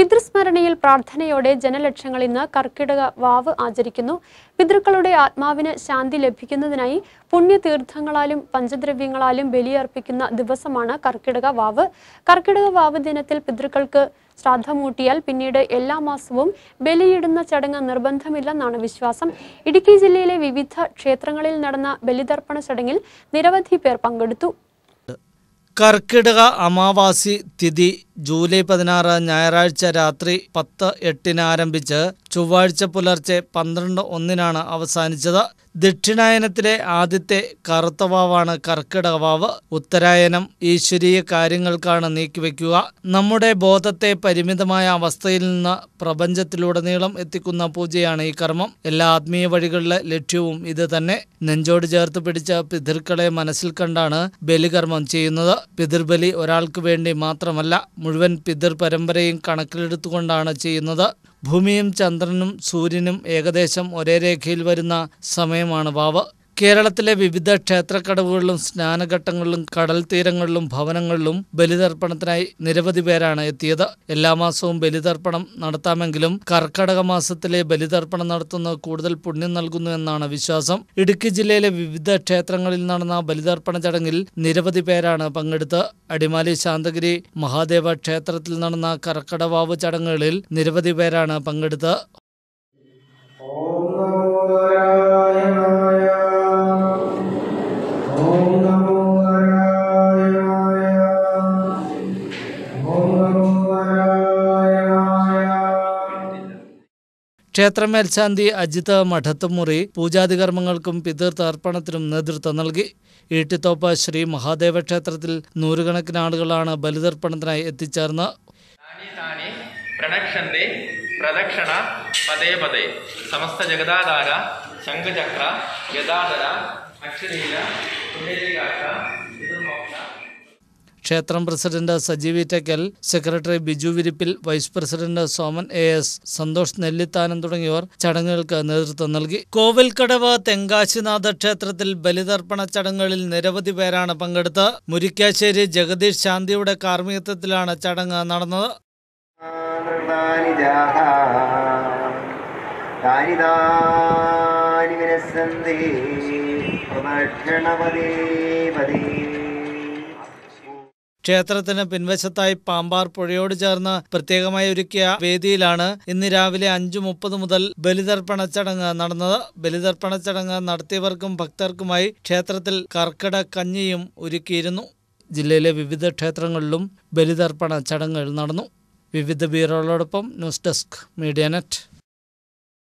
പിതൃസ്മരണയിൽ പ്രാർത്ഥനയോടെ ജനലക്ഷങ്ങൾ ഇന്ന് കർക്കിടക വാവ് ആചരിക്കുന്നു പിതൃക്കളുടെ ആത്മാവിന് ശാന്തി ലഭിക്കുന്നതിനായി പുണ്യതീർത്ഥങ്ങളാലും പഞ്ചദ്രവ്യങ്ങളാലും ബലിയർപ്പിക്കുന്ന ദിവസമാണ് കർക്കിടക വാവ് കർക്കിടക വാവ് ദിനത്തിൽ പിതൃക്കൾക്ക് ശ്രാദ്ധമൂട്ടിയാൽ പിന്നീട് എല്ലാ മാസവും ബലിയിടുന്ന ചടങ്ങ് നിർബന്ധമില്ലെന്നാണ് വിശ്വാസം ഇടുക്കി ജില്ലയിലെ വിവിധ ക്ഷേത്രങ്ങളിൽ നടന്ന ബലിതർപ്പണ ചടങ്ങിൽ നിരവധി പേർ പങ്കെടുത്തു കർക്കിടക അമാവാസി തിഥി ജൂലൈ പതിനാറ് ഞായറാഴ്ച രാത്രി പത്ത് എട്ടിന് ആരംഭിച്ച് ചൊവ്വാഴ്ച പുലർച്ചെ പന്ത്രണ്ട് ഒന്നിനാണ് അവസാനിച്ചത് ദക്ഷിണായനത്തിലെ ആദ്യത്തെ വാവാണ് കർക്കിടക വാവ് ഉത്തരായനം ഈശ്വരീയ കാര്യങ്ങൾക്കാണ് നീക്കിവെക്കുക നമ്മുടെ ബോധത്തെ പരിമിതമായ അവസ്ഥയിൽ നിന്ന് പ്രപഞ്ചത്തിലുടനീളം എത്തിക്കുന്ന പൂജയാണ് ഈ കർമ്മം എല്ലാ ആത്മീയ വഴികളിലെ ലക്ഷ്യവും ഇത് തന്നെ നെഞ്ചോട് ചേർത്ത് പിടിച്ച പിതൃക്കളെ മനസ്സിൽ കണ്ടാണ് ബലികർമ്മം ചെയ്യുന്നത് പിതൃബലി ഒരാൾക്ക് വേണ്ടി മാത്രമല്ല മുഴുവൻ പിതൃ പരമ്പരയും കണക്കിലെടുത്തുകൊണ്ടാണ് ചെയ്യുന്നത് ഭൂമിയും ചന്ദ്രനും സൂര്യനും ഏകദേശം ഒരേ രേഖയിൽ വരുന്ന സമയമാണ് വാവ കേരളത്തിലെ വിവിധ ക്ഷേത്രക്കടവുകളിലും സ്നാനഘട്ടങ്ങളിലും കടൽ തീരങ്ങളിലും ഭവനങ്ങളിലും ബലിതർപ്പണത്തിനായി നിരവധി പേരാണ് എത്തിയത് എല്ലാ മാസവും ബലിതർപ്പണം നടത്താമെങ്കിലും കർക്കടക മാസത്തിലെ ബലിതർപ്പണം നടത്തുന്നത് കൂടുതൽ പുണ്യം നൽകുന്നു എന്നാണ് വിശ്വാസം ഇടുക്കി ജില്ലയിലെ വിവിധ ക്ഷേത്രങ്ങളിൽ നടന്ന ബലിതർപ്പണ ചടങ്ങിൽ നിരവധി പേരാണ് പങ്കെടുത്ത് അടിമാലി ശാന്തഗിരി മഹാദേവ ക്ഷേത്രത്തിൽ നടന്ന കർക്കടവാവ് ചടങ്ങുകളിൽ നിരവധി പേരാണ് പങ്കെടുത്ത് ക്ഷേത്രമേൽശാന്തി അജിത് മഠത്തുമുറി പൂജാതി കർമ്മങ്ങൾക്കും പിതൃതർപ്പണത്തിനും നേതൃത്വം നൽകി ഈട്ടിത്തോപ്പ് ശ്രീ മഹാദേവ ക്ഷേത്രത്തിൽ നൂറുകണക്കിന് ആളുകളാണ് ബലിതർപ്പണത്തിനായി എത്തിച്ചേർന്ന് പ്രദക്ഷിണ സമസ്ത ജഗദാധാര ശംഖചക്ര അക്ഷരീല ക്ഷേത്രം പ്രസിഡന്റ് സജി ടെക്കൽ സെക്രട്ടറി ബിജു വിരിപ്പിൽ vice president Soman A S Santhosh Nellithanam തുടങ്ങിയവർ ചടങ്ങുകൾക്ക് നേതൃത്വം നൽകി കോവിൽക്കടവ് തെങ്കാശിനാഥ ക്ഷേത്രത്തിൽ ബലിതർപ്പണ ചടങ്ങുകളിൽ നിരവധി പേരാണ് പങ്കെടുത്തത് മുരിക്കാശ്ശേരി ജഗദീഷ് ശാന്തിയുടെ കാർമ്മികത്വത്തിലാണ് ചടങ്ങ് നടന്നത് णवदे ക്ഷേത്രത്തിന് പിൻവശത്തായി പാമ്പാർ പുഴയോട് ചേർന്ന് പ്രത്യേകമായി ഒരുക്കിയ വേദിയിലാണ് ഇന്ന് രാവിലെ അഞ്ചു മുപ്പത് മുതൽ ബലിതർപ്പണ ചടങ്ങ് നടന്നത് ബലിതർപ്പണ ചടങ്ങ് നടത്തിയവർക്കും ഭക്തർക്കുമായി ക്ഷേത്രത്തിൽ കർക്കിട കഞ്ഞിയും ഒരുക്കിയിരുന്നു ജില്ലയിലെ വിവിധ ക്ഷേത്രങ്ങളിലും ബലിതർപ്പണ ചടങ്ങുകൾ നടന്നു വിവിധ ബ്യൂറോകളോടൊപ്പം ന്യൂസ് ഡെസ്ക് മീഡിയ നെറ്റ്